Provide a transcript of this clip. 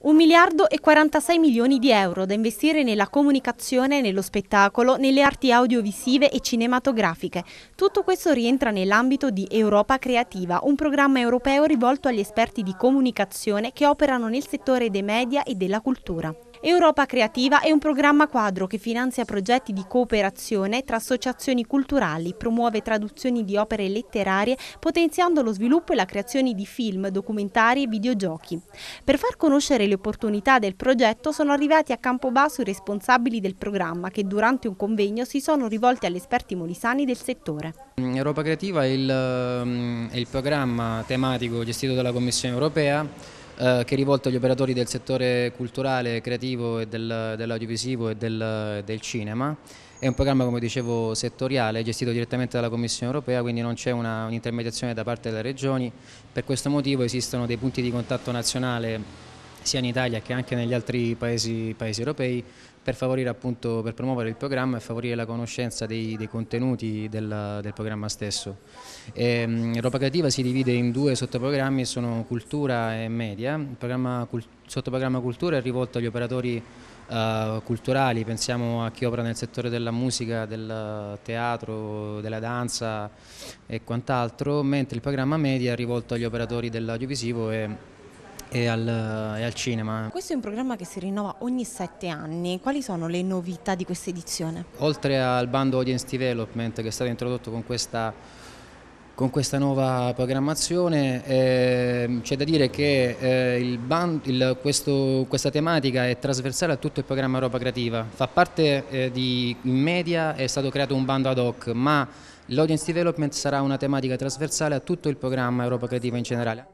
1 miliardo e 46 milioni di euro da investire nella comunicazione, nello spettacolo, nelle arti audiovisive e cinematografiche. Tutto questo rientra nell'ambito di Europa Creativa, un programma europeo rivolto agli esperti di comunicazione che operano nel settore dei media e della cultura. Europa Creativa è un programma quadro che finanzia progetti di cooperazione tra associazioni culturali, promuove traduzioni di opere letterarie, potenziando lo sviluppo e la creazione di film, documentari e videogiochi. Per far conoscere le opportunità del progetto sono arrivati a Campobasso i responsabili del programma che durante un convegno si sono rivolti agli esperti molisani del settore. Mm, Europa Creativa è il, mm, è il programma tematico gestito dalla Commissione europea eh, che è rivolto agli operatori del settore culturale, creativo e del, dell'audiovisivo e del, del cinema. È un programma, come dicevo, settoriale, gestito direttamente dalla Commissione europea, quindi non c'è un'intermediazione da parte delle regioni. Per questo motivo esistono dei punti di contatto nazionale sia in Italia che anche negli altri paesi, paesi europei per, appunto, per promuovere il programma e favorire la conoscenza dei, dei contenuti del, del, programma stesso. E, ehm, Europa Creativa si divide in due sottoprogrammi, sono cultura e media. Il programma, sottoprogramma cultura è rivolto agli operatori Uh, culturali, pensiamo a chi opera nel settore della musica, del teatro, della danza e quant'altro, mentre il programma media è rivolto agli operatori dell'audiovisivo e e al, e al, cinema. Questo è un programma che si rinnova ogni sette anni, quali sono le novità di questa edizione? Oltre al bando Audience Development che è stato introdotto con questa, con questa nuova programmazione, eh, c'è da dire che eh, il bando, il, questo, questa tematica è trasversale a tutto il programma Europa Creativa, fa parte eh, di in media, è stato creato un bando ad hoc, ma l'audience development sarà una tematica trasversale a tutto il programma Europa Creativa in generale.